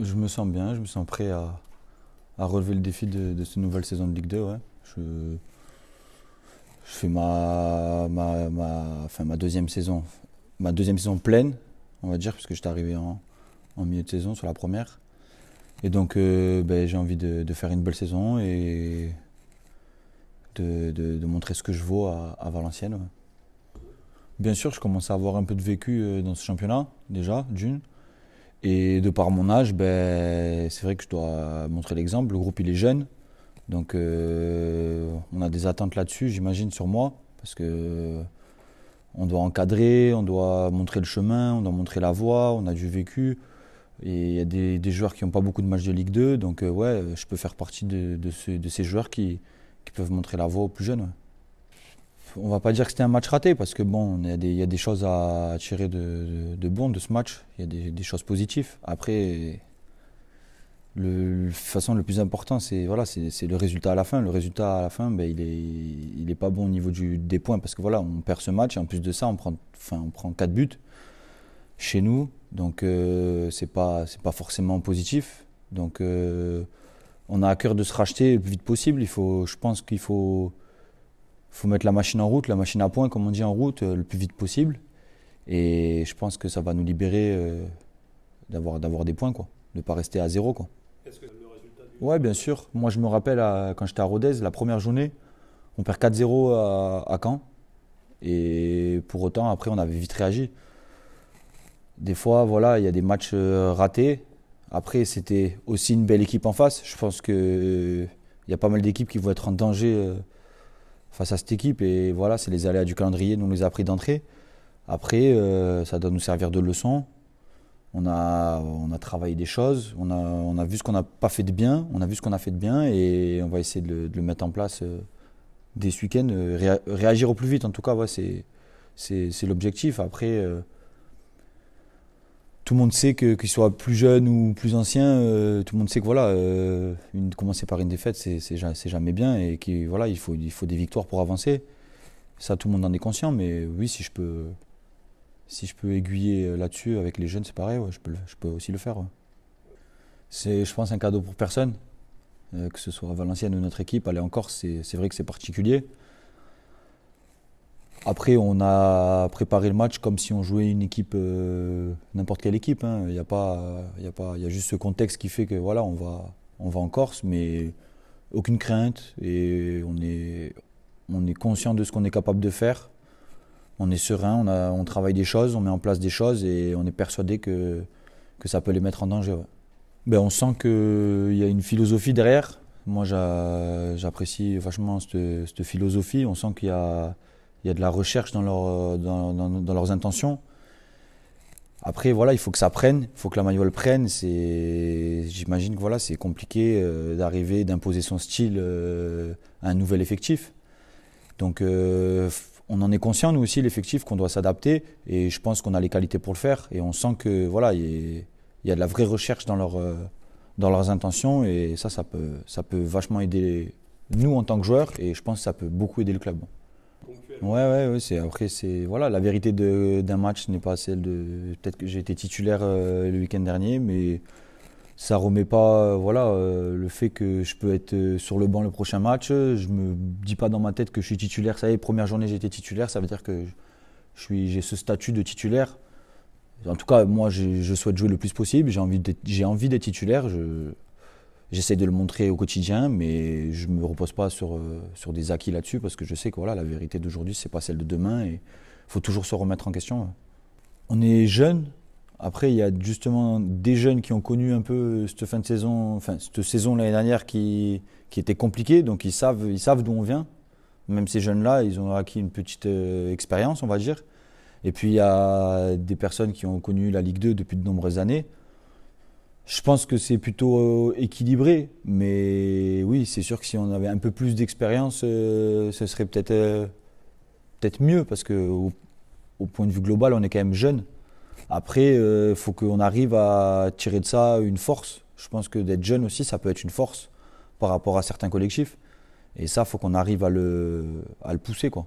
Je me sens bien, je me sens prêt à, relever le défi de, cette nouvelle saison de Ligue 2. Je, fais ma, ma, deuxième saison, ma deuxième saison pleine, on va dire, puisque j'étais arrivé en, milieu de saison sur la première. Et donc euh, ben, j'ai envie de, faire une belle saison et de, montrer ce que je vaux à, Valenciennes. Bien sûr, je commence à avoir un peu de vécu euh, dans ce championnat, déjà, d'une. Et de par mon âge, ben, c'est vrai que je dois montrer l'exemple. Le groupe, il est jeune. Donc, euh, on a des attentes là-dessus, j'imagine, sur moi. Parce que euh, on doit encadrer, on doit montrer le chemin, on doit montrer la voie, on a du vécu. Et il y a des, joueurs qui n'ont pas beaucoup de matchs de Ligue 2. Donc, euh, ouais, je peux faire partie de, ces joueurs qui, peuvent montrer la voie aux plus jeunes on va pas dire que c'était un match raté parce que bon, il y, a des choses à tirer de, bon de ce match. Il y a des, choses positives. Après, le, façon le plus important, c'est voilà, c'est le résultat à la fin. Le résultat à la fin, ben, il est il est pas bon au niveau des points parce que voilà, on perd ce match et en plus de ça, on prend enfin on prend quatre buts chez nous, donc ce euh, c'est pas c'est pas forcément positif. Donc euh, on a à cœur de se racheter le plus vite possible. Il faut, je pense qu'il faut il faut mettre la machine en route, la machine à points, comme on dit en route, euh, le plus vite possible. Et je pense que ça va nous libérer euh, d'avoir, des points, quoi. De ne pas rester à zéro, quoi. ce que le résultat Ouais, bien sûr. Moi, je me rappelle quand j'étais à Rodez, la première journée, on perd 4-0 à, Caen. Et pour autant, après, on avait vite réagi. Des fois, voilà, il y a des matchs euh, ratés. Après, c'était aussi une belle équipe en face. Je pense qu'il y a pas mal d'équipes qui vont être en danger face à cette équipe. Et voilà, c'est les aléas du calendrier, nous on les a pris d'entrée. Après, euh, ça doit nous servir de leçon. On a, on a travaillé des choses, on a, on a vu ce qu'on n'a pas fait de bien, on a vu ce qu'on a fait de bien et on va essayer de le, mettre en place euh, dès ce week-end. Euh, réagir au plus vite, en tout cas, c'est l'objectif. Après, tout le monde sait que qu'il soit plus jeune ou plus ancien, euh, tout le monde sait que voilà, euh, une, commencer par une défaite, c'est c'est jamais bien et qu'il voilà, il faut des victoires pour avancer. Ça, tout le monde en est conscient, mais oui, si je peux si je peux aiguiller euh, là-dessus avec les jeunes, c'est pareil, je peux aussi le faire. C'est je pense un cadeau pour personne, que ce soit Valenciennes ou notre équipe. Aller en Corse, c'est vrai que c'est particulier. Après, on a préparé le match comme si on jouait une équipe, euh, n'importe quelle équipe. Hein. Il n'y a pas, il pas, il y a juste ce contexte qui fait que voilà, on va, on va en Corse, mais aucune crainte et on est, on est conscient de ce qu'on est capable de faire. On est serein, on, a, on travaille des choses, on met en place des choses et on est persuadé que, que ça peut les mettre en danger. Ben, on sent qu'il y a une philosophie derrière. Moi, j'apprécie vachement cette, cette philosophie. On sent qu'il y a il y a de la recherche dans, leur, euh, dans, leurs intentions. Après, voilà, il faut que ça prenne, il faut que la manuelle prenne. J'imagine que voilà, c'est compliqué euh, d'arriver, d'imposer son style euh, à un nouvel effectif. Donc, on en est conscient, nous aussi, l'effectif, qu'on doit s'adapter. Et je pense qu'on a les qualités pour le faire. Et on sent que voilà, il y, a de la vraie recherche dans, leur, dans leurs intentions. Et ça, ça peut, ça peut vachement aider nous en tant que joueurs. Et je pense que ça peut beaucoup aider le club. Ouais, ouais, ouais c'est après c'est voilà la vérité d'un match n'est pas celle de peut-être que j'ai été titulaire euh, le week-end dernier, mais ça remet pas euh, voilà euh, le fait que je peux être sur le banc le prochain match. Je me dis pas dans ma tête que je suis titulaire. Ça y première journée j'étais titulaire, ça veut dire que je suis j'ai ce statut de titulaire. En tout cas, moi je, souhaite jouer le plus possible. J'ai envie d'être j'ai envie d'être titulaire. J'essaie de le montrer au quotidien, mais je ne me repose pas sur, euh, sur des acquis là-dessus parce que je sais que voilà, la vérité d'aujourd'hui, ce n'est pas celle de demain et il faut toujours se remettre en question. On est jeune. Après, il y a justement des jeunes qui ont connu un peu cette fin de saison, enfin, cette saison l'année dernière qui, qui était compliquée, donc ils savent, ils savent d'où on vient. Même ces jeunes-là, ils ont acquis une petite euh, expérience, on va dire. Et puis, il y a des personnes qui ont connu la Ligue 2 depuis de nombreuses années. Je pense que c'est plutôt euh, équilibré, mais oui, c'est sûr que si on avait un peu plus d'expérience, euh, ce serait peut-être euh, peut mieux parce que au, point de vue global, on est quand même jeune. Après, il faut qu'on arrive à tirer de ça une force. Je pense que d'être jeune aussi, ça peut être une force par rapport à certains collectifs. Et ça, il faut qu'on arrive à le, à le pousser, quoi.